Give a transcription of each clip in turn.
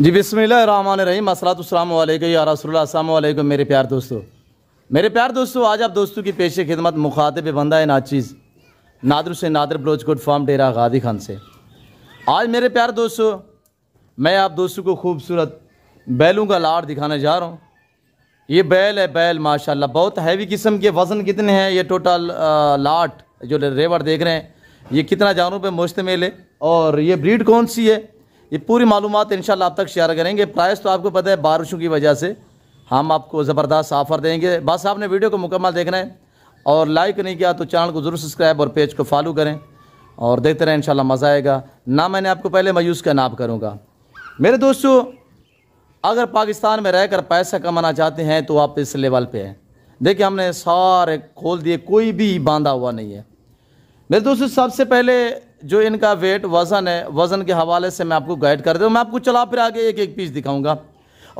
जी बिसमान रहीम मेरे प्यार दोस्तों मेरे प्यार दोस्तों आज आप दोस्तों की पेशे खिदमत मुखातब बंदा है नाचीज़ नादर से नादर बलोचकोट फार्म डेरा गादी खान से आज मेरे प्यार दोस्तों मैं आप दोस्तों को खूबसूरत बैलों का लाड़ दिखाने जा रहा हूँ ये बैल है बैल माशाल्लाह बहुत हैवी किस्म के वज़न कितने हैं ये टोटल लाट जो रेवर देख रहे हैं ये कितना जानवरों पर मुश्तमिल है और ये ब्रीड कौन सी है ये पूरी मालूम इन आप तक शेयर करेंगे प्राइस तो आपको पता है बारिशों की वजह से हम आपको ज़बरदस्त ऑफ़र देंगे बस आपने वीडियो को मुकम्मल देखना है और लाइक नहीं किया तो चैनल को ज़रूर सब्सक्राइब और पेज को फॉलो करें और देखते रहें शाला मज़ा आएगा ना मैंने आपको पहले मायूस का नाप करूँगा मेरे दोस्तों अगर पाकिस्तान में रहकर पैसा कमाना चाहते हैं तो आप इस लेवल पे हैं देखिए हमने सारे खोल दिए कोई भी बांधा हुआ नहीं है मेरे दोस्तों सबसे पहले जो इनका वेट वज़न है वज़न के हवाले से मैं आपको गाइड कर दूँ मैं आपको चला फिर आगे एक एक पीस दिखाऊंगा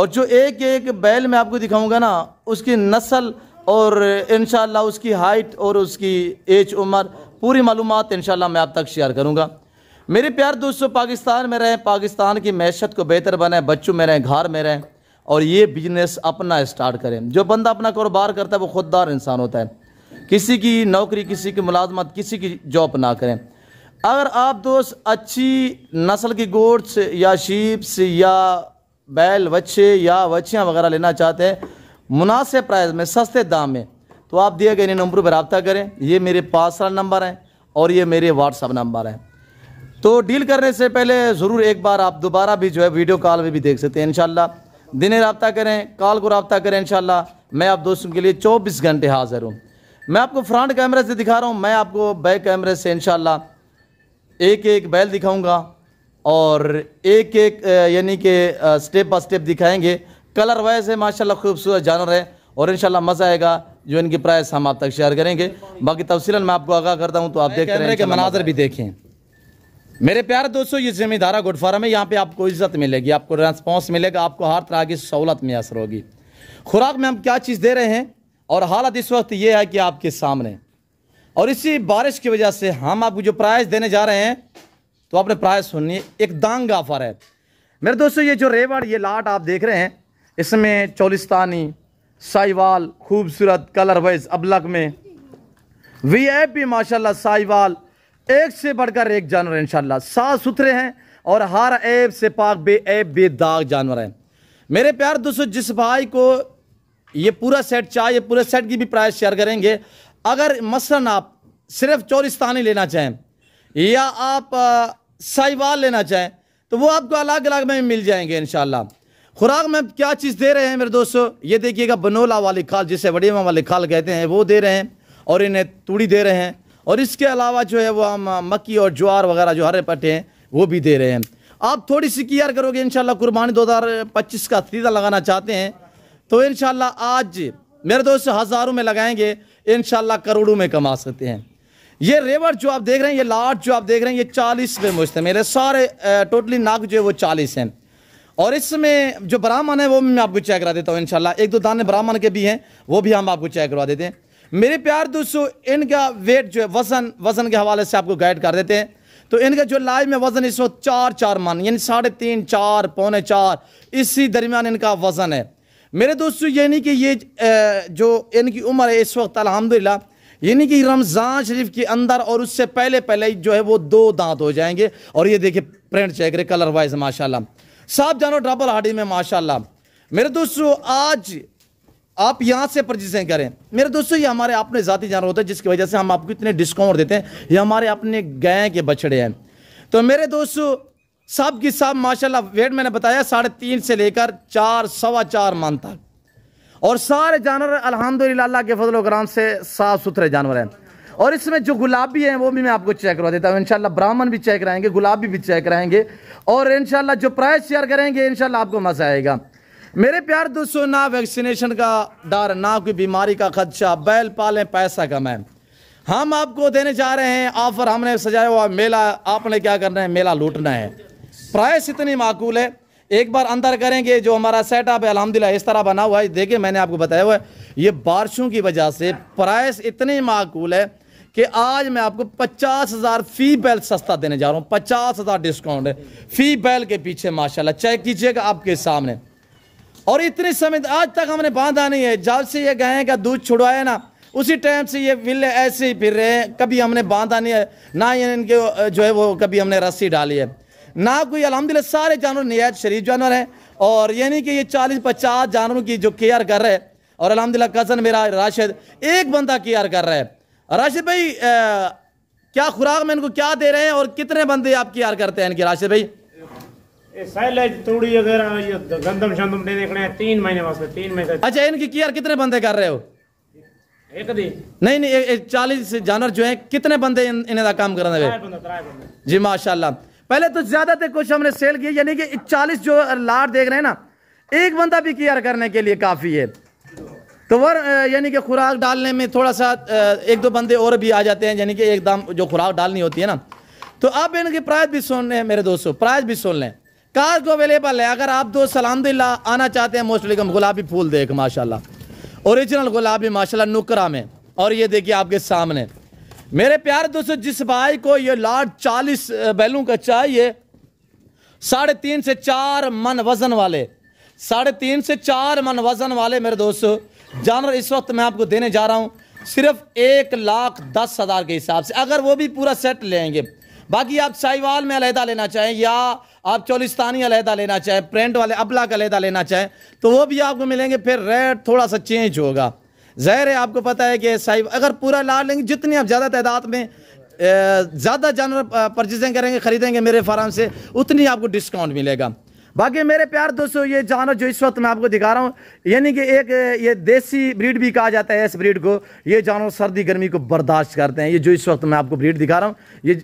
और जो एक एक बैल मैं आपको दिखाऊंगा ना उसकी नस्ल और इन उसकी हाइट और उसकी एज उम्र पूरी मालूम इन मैं आप तक शेयर करूँगा मेरे प्यार दोस्तों पाकिस्तान में रहें पाकिस्तान की मैशत को बेहतर बनाएं बच्चों में रहें घर में रहें और ये बिजनेस अपना स्टार्ट करें जो बंदा अपना कारोबार करता है वो खुददार इंसान होता है किसी की नौकरी किसी की मुलाजमत किसी की जॉब ना करें अगर आप दोस्त अच्छी नस्ल की गोट्स या शीप्स या बैल वच्छे या वच्छियाँ वगैरह लेना चाहते हैं मुनासिब प्राइस में सस्ते दाम में तो आप दिए गए नंबर पर रबता करें ये मेरे पार्सल नंबर हैं और ये मेरे व्हाट्सअप नंबर हैं तो डील करने से पहले ज़रूर एक बार आप दोबारा भी जो है वीडियो कॉल में भी देख सकते हैं इन दिन रबता करें कॉल को रबता करें इन मैं आप दोस्तों के लिए चौबीस घंटे हाजिर हूँ मैं आपको फ्रंट कैमरे से दिखा रहा हूँ मैं आपको बैक कैमरे से इनशाला एक एक बैल दिखाऊंगा और एक एक यानी कि स्टेप बाय स्टेप दिखाएंगे कलर वाइज है माशाल्लाह खूबसूरत जानवर है और इन मज़ा आएगा जो इनकी प्राइस हम आप तक शेयर करेंगे बाकी तफसीला मैं आपको आगाह करता हूँ तो आप देख रहे हैं मनाजर भी देखें मेरे प्यारे दोस्तों ये जमींदारा गुड फार्म है यहाँ पे आपको इज्जत मिलेगी आपको रेस्पॉन्स मिलेगा आपको हर तरह की सहूलत असर होगी खुराक में हम क्या चीज़ दे रहे हैं और हालत इस वक्त ये है कि आपके सामने और इसी बारिश की वजह से हम आपको जो प्राइस देने जा रहे हैं तो आपने प्राइस सुननी एक दांग ऑफर है मेरे दोस्तों ये जो रेवड़ ये लाट आप देख रहे हैं इसमें चौलिस्तानी साहिवाल खूबसूरत कलर वाइज अबलक में वी एप भी माशा साहिवाल एक से बढ़कर एक जानवर है इनशाला साफ सुथरे हैं और हर ऐप से पाक बे ऐप बेदाग जानवर हैं मेरे प्यार दोस्तों जिस भाई को ये पूरा सेट चाहिए पूरे सेट की भी प्राइस शेयर करेंगे अगर मसलन आप सिर्फ चोरिस्तानी लेना चाहें या आप साहिवाल लेना चाहें तो वो आपको अलग अलग में मिल जाएंगे इन खुराक में क्या चीज़ दे रहे हैं मेरे दोस्तों ये देखिएगा बनोला वाली खाल जिसे वडीमा वाली खाल कहते हैं वो दे रहे हैं और इन्हें तूड़ी दे रहे हैं और इसके अलावा जो है वो हम मक्की और ज्वार वगैरह जो हरे पटे हैं वो भी दे रहे हैं आप थोड़ी सी कीयर करोगे इन कुर्बानी दो हज़ार पच्चीस का खरीदा लगाना चाहते हैं तो इन आज मेरे दोस्त हज़ारों में लगाएंगे इन करोड़ों में कमा सकते हैं ये रेवर जो आप देख रहे हैं ये लाट जो आप देख रहे हैं ये चालीस पे मुश्तमिल है सारे टोटली नाक जो है वो चालीस हैं और इसमें जो ब्राह्मण है वो मैं आपको चेक करा देता हूँ इनशाला एक दो दाने ब्राह्मण के भी हैं वो भी हम आपको चेक करवा देते हैं मेरे प्यार दोस्तों इनका वेट जो है वजन वजन के हवाले से आपको गाइड कर देते हैं तो इनका जो लाइव में वजन इस वक्त चार चार मन यानी साढ़े तीन चार पौने चार इसी दरमियान इनका वजन है मेरे दोस्तों यानी कि ये जो यानी कि उम्र है इस वक्त अलहमदिल्ला यानी कि रमज़ान शरीफ के अंदर और उससे पहले पहले जो है वो दो दांत हो जाएंगे और ये देखिए प्रिंट चेक रहे कलर वाइज माशाल्लाह साफ जानो डबल हाडी में माशाल्लाह मेरे दोस्तों आज आप यहाँ से परचेजें करें मेरे दोस्तों ये हमारे अपने जाति जानवर होते हैं जिसकी वजह से हम आपको इतने डिस्काउंट देते हैं ये हमारे अपने गाय के बछड़े हैं तो मेरे दोस्तों सब की सब माशाल्लाह वेट मैंने बताया साढ़े तीन से लेकर चार सवा चार मान तक और सारे जानवर अल्हम्दुलिल्लाह के फजल कराम से साफ़ सुथरे जानवर हैं और इसमें जो गुलाबी हैं वो भी मैं आपको चेक करवा देता हूँ इनशाला ब्राह्मण भी चेक कराएंगे गुलाबी भी चेक कराएंगे और इनशाला जो प्राइस शेयर करेंगे इनशाला आपको मज़ा आएगा मेरे प्यार दोस्तों ना वैक्सीनेशन का डर ना कोई बीमारी का खदशा बैल पालें पैसा है हम आपको देने जा रहे हैं ऑफर हमने सजाया हुआ मेला आपने क्या करना है मेला लूटना है प्राइस इतनी माकूल है एक बार अंदर करेंगे जो हमारा सेटअप है अलहमदिल्ला इस तरह बना हुआ है देखिए मैंने आपको बताया हुआ है ये बारिशों की वजह से प्राइस इतनी माकूल है कि आज मैं आपको पचास हज़ार फ़ी बैल सस्ता देने जा रहा हूँ पचास हज़ार डिस्काउंट है फ़ी बैल के पीछे माशाल्लाह चेक कीजिएगा आपके सामने और इतनी समय आज तक हमने बांधा नहीं है जब से ये गाय का दूध छुड़वाया ना उसी टाइम से ये विले ऐसे ही फिर रहे हैं कभी हमने बांधा नहीं है ना ही इनके जो है वो कभी हमने रस्सी डाली है ना कोई अलहमदिल्ला सारे जानवर नहायत शरीफ जानवर हैं और यानी कि ये चालीस पचास जानवरों की जो केयर कर रहे हैं और अलहमदिल्ला कज़न मेरा राशिद एक बंदा केयर कर रहा है राशिद भाई आ, क्या खुराक में इनको क्या दे रहे हैं और कितने बंदे आप केयर करते हैं इनके राशिद भाई थोड़ी अगर गंदम शंदम दे देखने तीन महीने तीन महीने अच्छा इनकी केयर कितने बंदे कर रहे हो एक दिन नहीं नहीं चालीस जानवर जो है कितने बंदे इन, इन्हें काम कर करना जी माशाल्लाह पहले तो ज़्यादा कुछ हमने सेल किए यानी कि इकतालीस जो लाट देख रहे हैं ना एक बंदा भी केयर करने के लिए काफ़ी है तो वर यानी कि खुराक डालने में थोड़ा सा एक दो बंदे और भी आ जाते हैं यानी कि एकदम जो खुराक डालनी होती है ना तो आप इनके प्राइस भी सुन लें मेरे दोस्तों प्राइस भी सुन लें कार्गो अवेलेबल है अगर आप दो अलहमदिल्ला आना चाहते हैं मोस्टली कम गुलाबी फूल देख माशाल्लाह ओरिजिनल गुलाबी माशाल्लाह नुकरा में और ये देखिए आपके सामने मेरे प्यारे दोस्तों जिस भाई को ये लाट चालीस बैलों का चाहिए साढ़े तीन से चार मन वजन वाले साढ़े तीन से चार मन वजन वाले मेरे दोस्तों जानवर इस वक्त मैं आपको देने जा रहा हूँ सिर्फ एक लाख दस हज़ार के हिसाब से अगर वो भी पूरा सेट लेंगे बाकी आप साहिवाल में अलहदा लेना चाहें या आप चौलिस्तानी अलहदा लेना चाहें प्रिंट वाले अबला का अलहदा लेना चाहें तो वो भी आपको मिलेंगे फिर रेट थोड़ा सा चेंज होगा ज़ाहिर है आपको पता है कि साहिब अगर पूरा ला लेंगे जितनी आप ज़्यादा तादाद में ज़्यादा जानवर परचेजें करेंगे ख़रीदेंगे मेरे फार्म से उतनी आपको डिस्काउंट मिलेगा बाकी मेरे प्यार दोस्तों ये जानवर जो इस वक्त मैं आपको दिखा रहा हूँ यानी कि एक ये देसी ब्रीड भी कहा जाता है इस ब्रीड को ये जानवर सर्दी गर्मी को बर्दाश्त करते हैं ये जो इस वक्त मैं आपको ब्रीड दिखा रहा हूँ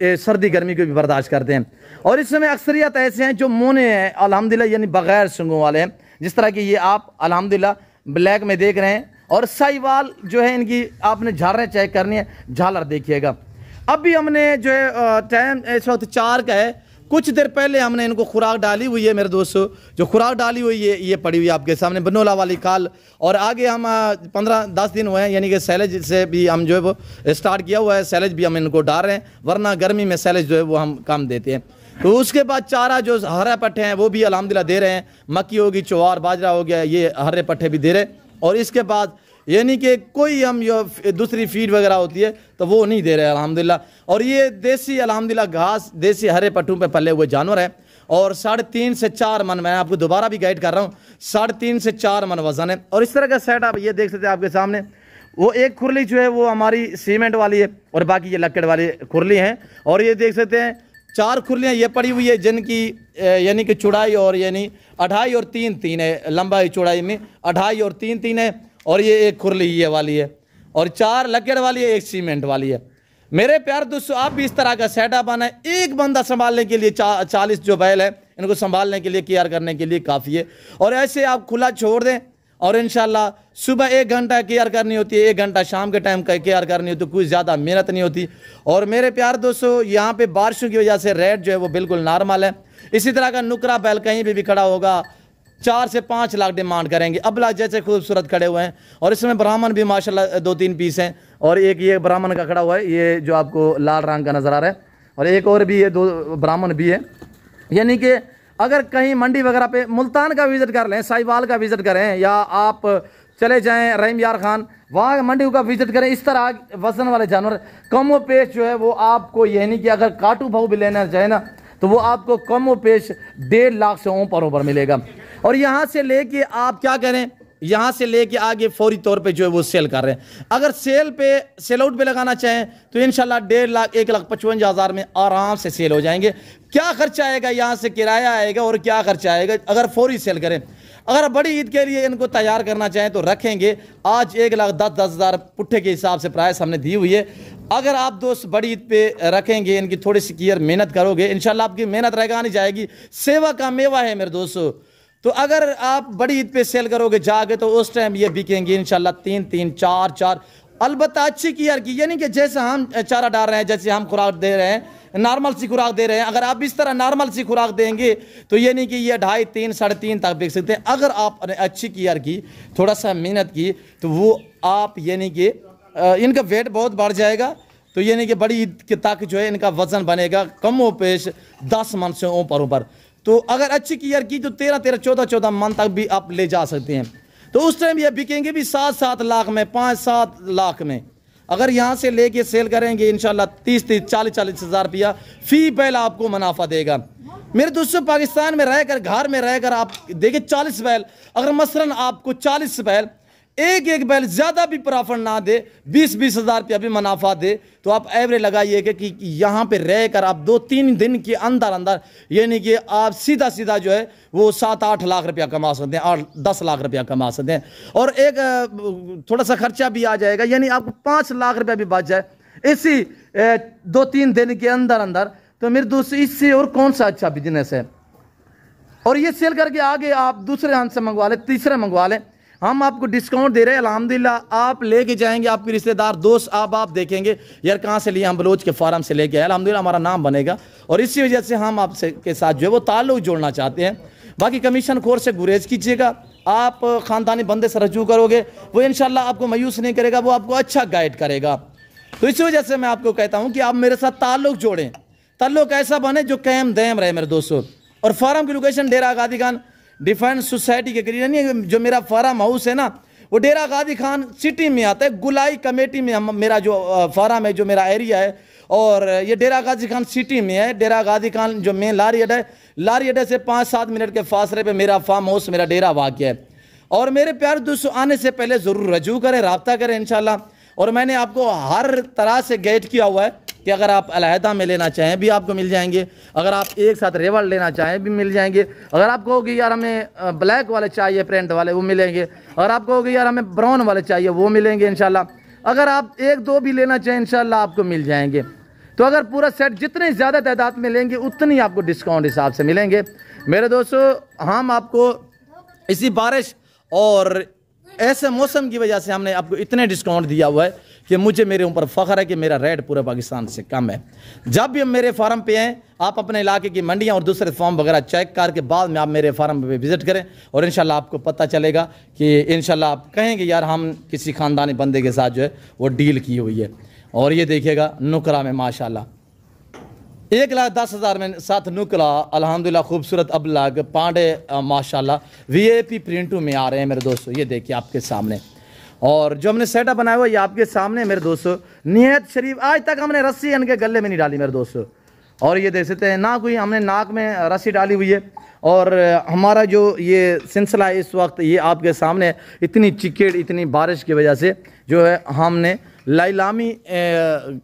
ये सर्दी गर्मी को भी बर्दाश्त करते हैं और इस समय अक्सरियत ऐसे हैं जो मोने हैं अलहमदिल्ला यानी बग़ैर सुंगों वाले हैं जिस तरह की ये आप अलहमदिल्ला ब्लैक में देख रहे हैं और वाल जो है इनकी आपने झालरें चेक करनी है झालर देखिएगा अभी हमने जो है टाइम इस वक्त चार का है कुछ देर पहले हमने इनको खुराक डाली हुई है मेरे दोस्तों जो खुराक डाली हुई है ये पड़ी हुई है आपके सामने बनोला वाली काल और आगे हम पंद्रह दस दिन हुए हैं यानी कि सैलेज से भी हम जो है वो स्टार्ट किया हुआ है सैलेज भी हम इनको डाल रहे हैं वरना गर्मी में सैलेज जो है वो हम काम देते हैं तो उसके बाद चारा जो हरा पट्टे हैं वो भी अलहमदिल्ला दे रहे हैं मक्की होगी चौवार बाजरा हो गया ये हरे पट्टे भी दे रहे हैं और इसके बाद यानी कि कोई हम दूसरी फीड वगैरह होती है तो वो नहीं दे रहे अलहमदिल्ला और ये देसी अलहमदिल्ला घास देसी हरे पट्टों पर पले हुए जानवर हैं और साढ़े तीन से चार मन मैं आपको दोबारा भी गाइड कर रहा हूँ साढ़े तीन से चार मन वजन है और इस तरह का सेट आप ये देख सकते हैं आपके सामने वो एक खुरली जो है वो हमारी सीमेंट वाली है और बाकी ये लकड़ वाली खुरली हैं और ये देख सकते हैं चार खुरलियाँ ये पड़ी हुई है जिनकी यानी कि चौड़ाई और यानी अढ़ाई और तीन तीन है लंबाई चौड़ाई में अढ़ाई और तीन तीन है और ये एक खुरली ये वाली है और चार लकड़ वाली है एक सीमेंट वाली है मेरे प्यार दोस्तों आप भी इस तरह का सेटअप आना है एक बंदा संभालने के लिए चा, चालीस जो बैल है इनको संभालने के लिए केयर करने के लिए काफ़ी है और ऐसे आप खुला छोड़ दें और इन सुबह एक घंटा केयर करनी होती है एक घंटा शाम के टाइम का केयर करनी होती है कुछ ज़्यादा मेहनत नहीं होती और मेरे प्यार दोस्तों यहाँ पे बारिशों की वजह से रेड जो है वो बिल्कुल नॉर्मल है इसी तरह का नुकरा बैल कहीं भी, भी खड़ा होगा चार से पाँच लाख डिमांड करेंगे अबला जैसे खूबसूरत खड़े हुए हैं और इसमें ब्राह्मण भी माशाल्लाह दो तीन पीस हैं और एक ये ब्राह्मण का खड़ा हुआ है ये जो आपको लाल रंग का नज़र आ रहा है और एक और भी ये दो ब्राह्मण भी है यानी कि अगर कहीं मंडी वगैरह पे मुल्तान का विज़िट कर लें साहिवाल का विज़िट करें या आप चले जाएँ रहीम यार खान वहाँ मंडी का विज़िट करें इस तरह वजन वाले जानवर कम पेश जो है वो आपको यानी कि अगर काटू भाव भी लेना चाहे ना तो वो आपको कम पेश डेढ़ लाख से ऊपर ऊपर मिलेगा और यहाँ से लेके आप क्या करें यहाँ से लेके आगे फौरी तौर पे जो है वो सेल कर रहे हैं अगर सेल पे सेल आउट पे लगाना चाहें तो इन डेढ़ लाख एक लाख पचवंजा हज़ार में आराम से सेल हो जाएंगे क्या खर्चा आएगा यहाँ से किराया आएगा और क्या खर्चा आएगा अगर फौरी सेल करें अगर बड़ी ईद के लिए इनको तैयार करना चाहें तो रखेंगे आज एक लाख दस दस हज़ार पुट्ठे के हिसाब से प्राइस हमने दी हुई है अगर आप दोस्त बड़ी ईद पे रखेंगे इनकी थोड़ी सी केयर मेहनत करोगे इन आपकी मेहनत रहेगा नहीं जाएगी सेवा का मेवा है मेरे दोस्तों तो अगर आप बड़ी ईद पे सेल करोगे जाके तो उस टाइम ये बिकेंगी इन तीन तीन चार चार अलबत् अच्छी की यार की यानी कि जैसे हम चारा डाल रहे हैं जैसे हम खुराक दे रहे हैं नॉर्मल सी खुराक दे रहे हैं अगर आप इस तरह नॉर्मल सी खुराक देंगे तो ये नहीं कि ये ढाई तीन साढ़े तीन तक बिक सकते हैं अगर आपने अच्छी कीयर की थोड़ा सा मेहनत की तो वो आप यानी कि इनका वेट बहुत बढ़ जाएगा तो यानी कि बड़ी ईद के तक जो है इनका वज़न बनेगा कम व पेश दस मन से ऊपर ऊपर तो अगर अच्छी कीयर की तो तेरह तेरह चौदह चौदह मंथ तक भी आप ले जा सकते हैं तो उस टाइम ये बिकेंगे भी सात सात लाख में पाँच सात लाख में अगर यहाँ से ले कर सेल करेंगे इन तीस तीस चालीस चालीस हज़ार रुपया फ़ी बैल आपको मुनाफा देगा मेरे दोस्तों पाकिस्तान में रहकर घर में रहकर आप देखिए चालीस बैल अगर मसलन आपको चालीस बैल एक एक बैल ज़्यादा भी प्रॉफिट ना दे बीस बीस हज़ार रुपया भी मुनाफा दे तो आप एवरेज लगाइए कि यहाँ पे रह कर आप दो तीन दिन के अंदर अंदर यानी कि आप सीधा सीधा जो है वो सात आठ लाख रुपया कमा सकते हैं आठ दस लाख रुपया कमा सकते हैं और एक थोड़ा सा खर्चा भी आ जाएगा यानी आपको पाँच लाख रुपया भी बच जाए इसी दो तीन दिन के अंदर अंदर तो मेरे दोस्त इससे और कौन सा अच्छा बिजनेस है और ये सेल करके आगे आप दूसरे हाथ से मंगवा लें तीसरे मंगवा लें हम आपको डिस्काउंट दे रहे हैं अलहमदिल्ला आप लेके जाएंगे आपके रिश्तेदार दोस्त आप आप देखेंगे यार कहाँ से लिए हम बलोच के फार्म से लेके आए अलहमदिल्ला हमारा नाम बनेगा और इसी वजह से हम आपसे के साथ जो है वो ताल्लुक जोड़ना चाहते हैं बाकी कमीशन खोर से गुरेज कीजिएगा आप ख़ानदानी बंदे से रजू करोगे वो इन आपको मायूस नहीं करेगा वो आपको अच्छा गाइड करेगा तो इसी वजह से मैं आपको कहता हूँ कि आप मेरे साथ ताल्लुक जोड़ें ताल्लुक ऐसा बने जो कैम दैम रहे मेरे दोस्तों और फार्म की लोकेशन डेरा गादी खान डिफेंस सोसाइटी के करीब यानी जो मेरा फार्म हाउस है ना वो डेरा गाजी खान सिटी में आता है गुलाई कमेटी में हम मेरा जो फार्म है जो मेरा एरिया है और ये डेरा गाजी खान सिटी में है डेरा गाजी खान जो मेन लारी अड्डा है लारी अड्डा से पाँच सात मिनट के फासले पे मेरा फार्म हाउस मेरा डेरा वाक्य है और मेरे प्यार दोस्तों आने से पहले ज़रूर रजू करें रबता करें इन और मैंने आपको हर तरह से गेट किया हुआ है कि अगर आप अलहदा में लेना चाहें भी आपको मिल जाएंगे अगर आप एक साथ रेवल लेना चाहें भी मिल जाएंगे अगर आप कहोगे यार हमें ब्लैक वाले चाहिए प्रिंट वाले वो मिलेंगे अगर आप कहोगे यार हमें ब्राउन वाले चाहिए वो मिलेंगे इन अगर आप एक दो भी लेना चाहें इन आपको मिल जाएंगे तो अगर पूरा सेट जितने ज़्यादा तादाद में लेंगे उतनी आपको डिस्काउंट हिसाब से मिलेंगे मेरे दोस्तों हम आपको इसी बारिश और ऐसे मौसम की वजह से हमने आपको इतने डिस्काउंट दिया हुआ है कि मुझे मेरे ऊपर फ़ख्र है कि मेरा रेट पूरे पाकिस्तान से कम है जब भी हम मेरे फार्म पे हैं आप अपने इलाके की मंडियाँ और दूसरे फार्म वगैरह चेक करके बाद में आप मेरे फार्म पे विज़िट करें और इन आपको पता चलेगा कि इन आप कहेंगे यार हम किसी ख़ानदानी बंदे के साथ जो है वो डील की हुई है और ये देखिएगा नुकरा में माशाला एक लाख दस हज़ार में साथ नुकला अलहमदिल्ला खूबसूरत अब लग पांडे माशाल्लाह वीएपी प्रिंटू में आ रहे हैं मेरे दोस्तों ये देखिए आपके सामने और जो हमने सेटअप बनाया हुआ ये आपके सामने मेरे दोस्तों नियत शरीफ आज तक हमने रस्सी इनके गले में नहीं डाली मेरे दोस्तों और ये देख सकते हैं ना कोई हमने नाक में रस्सी डाली हुई है और हमारा जो ये सिलसिला इस वक्त ये आपके सामने इतनी चिकेट इतनी बारिश की वजह से जो है हमने लैलामी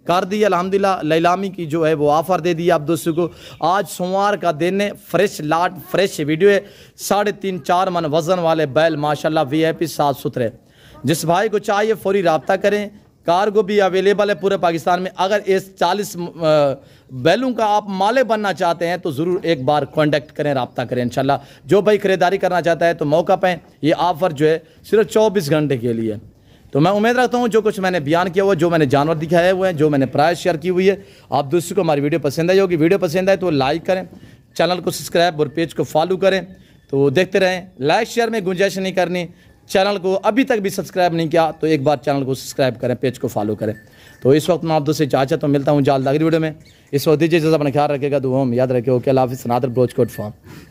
कर दी अलहमदिल्ला लैलामी की जो है वो ऑफ़र दे दी आप दोस्तों को आज सोमवार का दिन है फ्रेश लाट फ्रेश वीडियो है साढ़े तीन चार मन वज़न वाले बैल माशाल्लाह वीआईपी साफ सुथरे जिस भाई को चाहिए फौरी रबता करें कार्गो भी अवेलेबल है पूरे पाकिस्तान में अगर इस चालीस बैलों का आप माले बनना चाहते हैं तो ज़रूर एक बार कॉन्टैक्ट करें रबता करें इनशाला जो भाई ख़रीदारी करना चाहता है तो मौका पाएँ ये ऑफ़र जो है सिर्फ चौबीस घंटे के लिए तो मैं उम्मीद रखता हूँ जो कुछ मैंने बयान किया हुआ जो मैंने जानवर दिखाए हुए हैं जो मैंने प्राइस शेयर की हुई है आप दूसरे को हमारी वीडियो पसंद आई होगी वीडियो पसंद आए तो लाइक करें चैनल को सब्सक्राइब और पेज को फॉलो करें तो देखते रहें लाइक शेयर में गुंजाइश नहीं करनी चैनल को अभी तक भी सब्सक्राइब नहीं किया तो एक बार चैनल को सब्सक्राइब करें पेज को फॉलो करें तो इस वक्त मैं आप दोस्तों से चाचा तो मिलता हूँ जाल अगली वीडियो में इस वक्त दीजिए जैसा अपना ख्याल रखेगा तो हम याद रखे ओके अल्लाह हाफि ब्रोच कोट फॉर्म